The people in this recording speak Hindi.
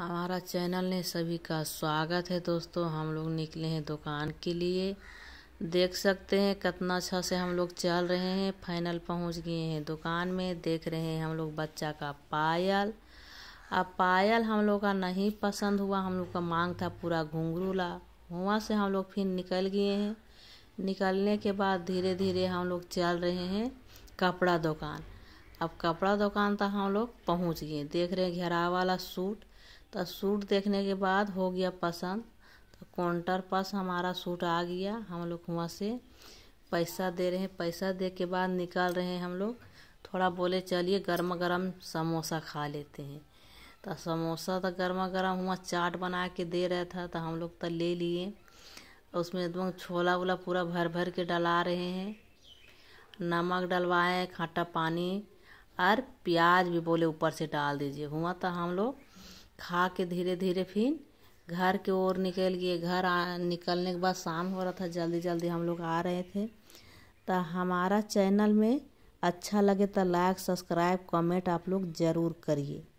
हमारा चैनल ने सभी का स्वागत है दोस्तों हम लोग निकले हैं दुकान के लिए देख सकते हैं कितना अच्छा से हम लोग चल रहे हैं फाइनल पहुंच गए हैं दुकान में देख रहे हैं हम लोग बच्चा का पायल अब पायल हम लोग का नहीं पसंद हुआ हम लोग का मांग था पूरा घुंघरूला वहाँ से हम लोग फिर निकल गए हैं निकलने के बाद धीरे धीरे हम लोग चल रहे हैं कपड़ा दुकान अब कपड़ा दुकान तक हम लोग पहुँच गए देख रहे हैं घेरा वाला सूट तो सूट देखने के बाद हो गया पसंद तो काउंटर पास हमारा सूट आ गया हम लोग वहाँ से पैसा दे रहे हैं पैसा दे के बाद निकाल रहे हैं हम लोग थोड़ा बोले चलिए गर्मा गर्म समोसा खा लेते हैं तो समोसा तो गर्मा गर्म हुआ चाट बना के दे रहा था तो हम लोग तो ले लिए उसमें एकदम छोला वोला पूरा भर भर के डला रहे हैं नमक डलवाए खट्टा पानी और प्याज भी बोले ऊपर से डाल दीजिए हुआ तो हम लोग खा के धीरे धीरे फिर घर के ओर निकल गए घर आ, निकलने के बाद शाम हो रहा था जल्दी जल्दी हम लोग आ रहे थे तो हमारा चैनल में अच्छा लगे तो लाइक सब्सक्राइब कमेंट आप लोग ज़रूर करिए